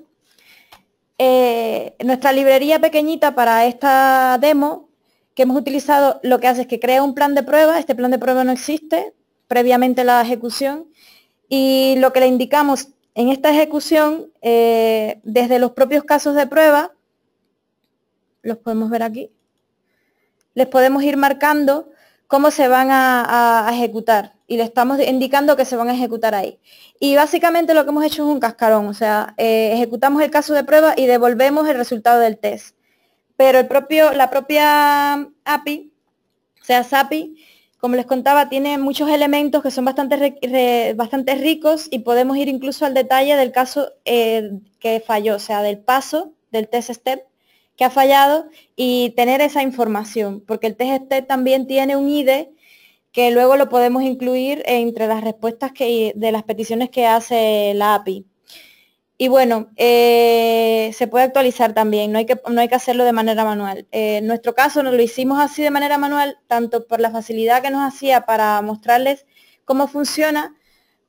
C: Eh, nuestra librería pequeñita para esta demo que hemos utilizado lo que hace es que crea un plan de prueba, este plan de prueba no existe previamente la ejecución y lo que le indicamos en esta ejecución, eh, desde los propios casos de prueba, los podemos ver aquí, les podemos ir marcando cómo se van a, ejecutar y le estamos indicando que se van a ejecutar ahí. Y básicamente lo que hemos hecho es un cascarón, o sea, eh, ejecutamos el caso de prueba y devolvemos el resultado del test. Pero la propia API, o sea, SAPI, como les contaba, tiene muchos elementos que son bastante, bastante ricos y podemos ir incluso al detalle del caso eh, que falló, o sea, del paso del test step que ha fallado y tener esa información, porque el test step también tiene un ID que luego lo podemos incluir entre las respuestas que, de las peticiones que hace la API. Y bueno, eh, se puede actualizar también, no hay, que, no hay que hacerlo de manera manual. Eh, en nuestro caso nos lo hicimos así de manera manual, tanto por la facilidad que nos hacía para mostrarles cómo funciona,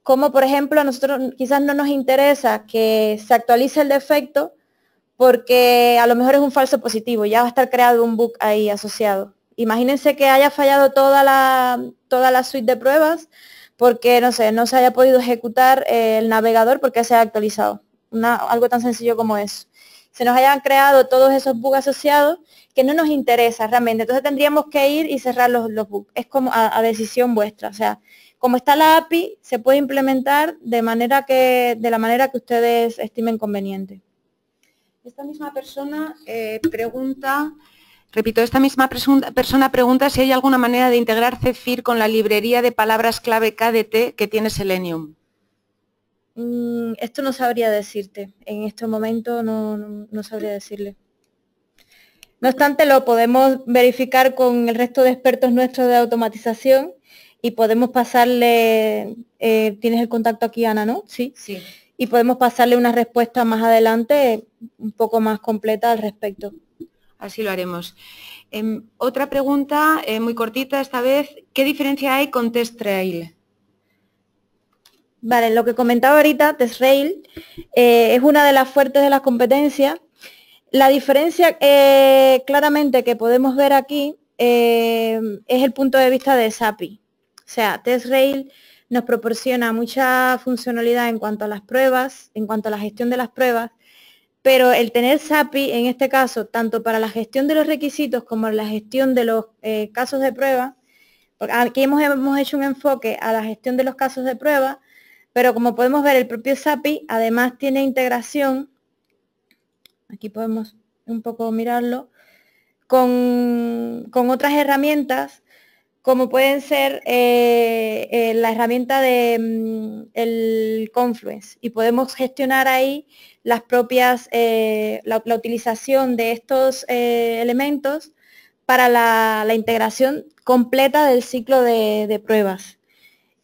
C: como por ejemplo a nosotros quizás no nos interesa que se actualice el defecto porque a lo mejor es un falso positivo, ya va a estar creado un bug ahí asociado. Imagínense que haya fallado toda la, toda la suite de pruebas porque, no sé, no se haya podido ejecutar el navegador porque se ha actualizado algo tan sencillo como eso. Se nos hayan creado todos esos bugs asociados que no nos interesa realmente. Entonces tendríamos que ir y cerrar los, bugs. Es como a, decisión vuestra. O sea, como está la API, se puede implementar de, manera que, de la manera que ustedes estimen conveniente.
A: Esta misma persona eh, pregunta, repito, esta misma persona pregunta si hay alguna manera de integrar Cefir con la librería de palabras clave KDT que tiene Selenium.
C: Mm, esto no sabría decirte. En este momento no, sabría decirle. No obstante, lo podemos verificar con el resto de expertos nuestros de automatización y podemos pasarle, eh, tienes el contacto aquí, Ana, ¿no? Sí. Sí. Y podemos pasarle una respuesta más adelante, un poco más completa al respecto.
A: Así lo haremos.
C: Em, otra pregunta, eh, muy cortita esta vez. ¿Qué diferencia hay con Test Vale, lo que comentaba ahorita, TestRail, eh, es una de las fuertes de las competencias. La diferencia eh, claramente que podemos ver aquí eh, es el punto de vista de SAPI. O sea, TestRail nos proporciona mucha funcionalidad en cuanto a las pruebas, en cuanto a la gestión de las pruebas, pero el tener SAPI en este caso, tanto para la gestión de los requisitos como la gestión de los casos de prueba, porque aquí hemos hecho un enfoque a la gestión de los casos de prueba, pero como podemos ver, el propio SAPI además tiene integración, aquí podemos un poco mirarlo, con, otras herramientas, como pueden ser eh, eh, la herramienta de mm, el Confluence, y podemos gestionar ahí las propias, eh, la, utilización de estos elementos para la, integración completa del ciclo de pruebas.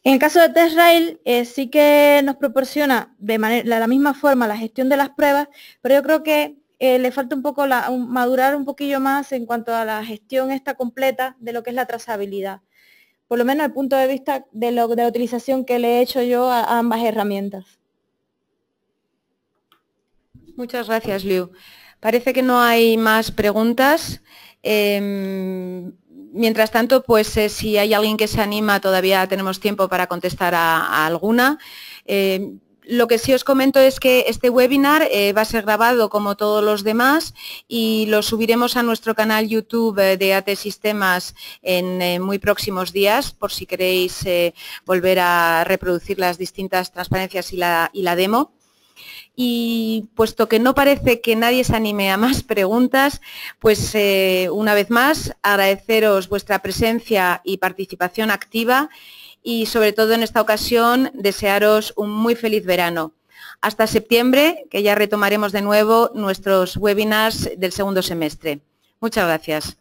C: En el caso de TestRail eh, sí que nos proporciona de, la misma forma la gestión de las pruebas, pero yo creo que eh, le falta un poco madurar un poquillo más en cuanto a la gestión esta completa de lo que es la trazabilidad, por lo menos desde el punto de vista de, la utilización que le he hecho yo a, ambas herramientas.
A: Muchas gracias, Liu. Parece que no hay más preguntas. Em, mientras tanto, pues eh, si hay alguien que se anima, todavía tenemos tiempo para contestar a, alguna. Eh, lo que sí os comento es que este webinar eh, va a ser grabado como todos los demás y lo subiremos a nuestro canal YouTube de AT Sistemas en muy próximos días por si queréis volver a reproducir las distintas transparencias y la demo. Y puesto que no parece que nadie se anime a más preguntas, pues eh, una vez más agradeceros vuestra presencia y participación activa y sobre todo en esta ocasión desearos un muy feliz verano. Hasta septiembre, que ya retomaremos de nuevo nuestros webinars
C: del segundo semestre. Muchas gracias.